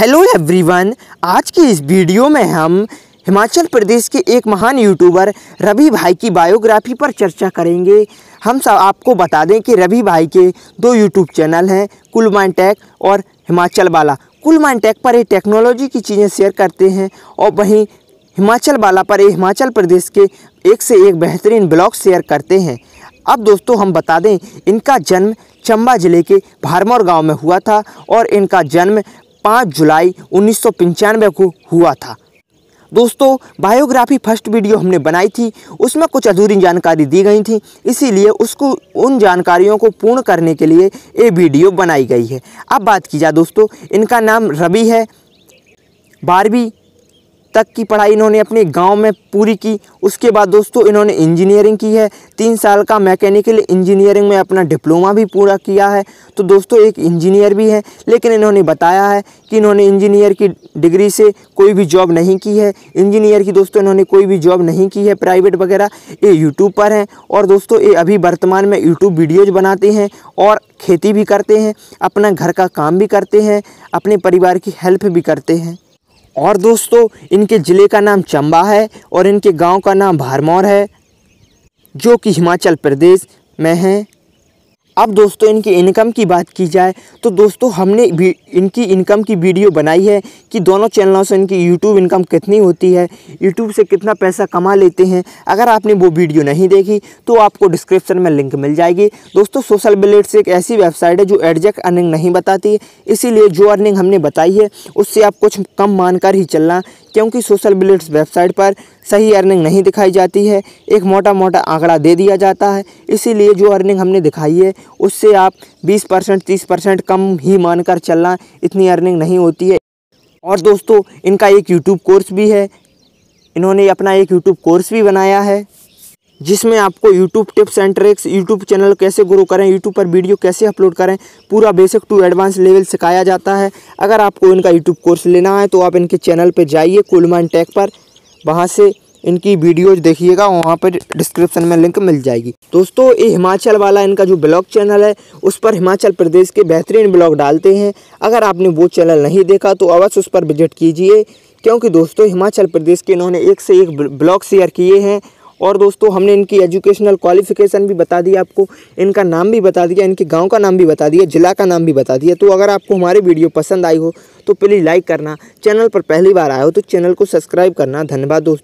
hello everyone आज की इस वीडियो में हम हिमाचल प्रदेश के एक महान यूट्यूबर रवि भाई की बायोग्राफी पर चर्चा करेंगे हम सब आपको बता दें कि रवि भाई के दो यूट्यूब चैनल हैं माइन टेक और हिमाचल वाला माइन टेक पर ये टेक्नोलॉजी की चीज़ें शेयर करते हैं और वहीं हिमाचल वाला पर ये हिमाचल प्रदेश के एक से एक बेहतरीन ब्लॉग शेयर करते हैं अब दोस्तों हम बता दें इनका जन्म चंबा ज़िले के भारमौर गांव में हुआ था और इनका जन्म पाँच जुलाई उन्नीस को हुआ था दोस्तों बायोग्राफी फर्स्ट वीडियो हमने बनाई थी उसमें कुछ अधूरी जानकारी दी गई थी इसीलिए उसको उन जानकारियों को पूर्ण करने के लिए ये वीडियो बनाई गई है अब बात की जाए दोस्तों इनका नाम रवि है बारहवीं तक की पढ़ाई इन्होंने अपने गांव में पूरी की उसके बाद दोस्तों इन्होंने इंजीनियरिंग की है तीन साल का मैकेनिकल इंजीनियरिंग में अपना डिप्लोमा भी पूरा किया है तो दोस्तों एक इंजीनियर भी है लेकिन इन्होंने बताया है कि इन्होंने इंजीनियर की डिग्री से कोई भी जॉब नहीं की है इंजीनियर की दोस्तों इन्होंने कोई भी जॉब नहीं की है प्राइवेट वगैरह ये यूट्यूब पर हैं और दोस्तों ये अभी वर्तमान में यूट्यूब वीडियोज़ बनाते हैं और खेती भी करते हैं अपना घर का काम भी करते हैं अपने परिवार की हेल्प भी करते हैं और दोस्तों इनके ज़िले का नाम चंबा है और इनके गांव का नाम भारमौर है जो कि हिमाचल प्रदेश में है अब दोस्तों इनकी इनकम की बात की जाए तो दोस्तों हमने भी इनकी इनकम की वीडियो बनाई है कि दोनों चैनलों से इनकी यूट्यूब इनकम कितनी होती है यूट्यूब से कितना पैसा कमा लेते हैं अगर आपने वो वीडियो नहीं देखी तो आपको डिस्क्रिप्शन में लिंक मिल जाएगी दोस्तों सोशल से एक ऐसी वेबसाइट है जो एडजेक्ट अर्निंग नहीं बताती इसीलिए जो अर्निंग हमने बताई है उससे आप कुछ कम मानकर ही चलना क्योंकि सोशल बिलिट्स वेबसाइट पर सही अर्निंग नहीं दिखाई जाती है एक मोटा मोटा आंकड़ा दे दिया जाता है इसीलिए जो अर्निंग हमने दिखाई है उससे आप 20 परसेंट तीस परसेंट कम ही मानकर चलना इतनी अर्निंग नहीं होती है और दोस्तों इनका एक यूट्यूब कोर्स भी है इन्होंने अपना एक यूट्यूब कोर्स भी बनाया है जिसमें आपको YouTube tips and tricks YouTube channel कैसे ग्रो करें यूट्यूब पर वीडियो कैसे अपलोड करें पूरा बेसिक टू एडवांस लेवल सिखाया जाता है अगर आपको इनका यूट्यूब कोर्स लेना है तो आप इनके चैनल पर जाइए कुलमान टैक पर वहाँ से इनकी वीडियोज देखिएगा वहाँ पर डिस्क्रिप्शन में लिंक मिल जाएगी दोस्तों ये हिमाचल वाला इनका जो ब्लॉग चैनल है उस पर हिमाचल प्रदेश के बेहतरीन ब्लॉग डालते हैं अगर आपने वो चैनल नहीं देखा तो अवश्य उस पर विजिट कीजिए क्योंकि दोस्तों हिमाचल प्रदेश के इन्होंने एक से एक ब्लॉग शेयर किए हैं और दोस्तों हमने इनकी एजुकेशनल क्वालिफिकेशन भी बता दी आपको इनका नाम भी बता दिया इनके गाँव का नाम भी बता दिया ज़िला का नाम भी बता दिया तो अगर आपको हमारी वीडियो पसंद आई हो तो प्लीज़ लाइक करना चैनल पर पहली बार आए हो तो चैनल को सब्सक्राइब करना धन्यवाद दोस्तों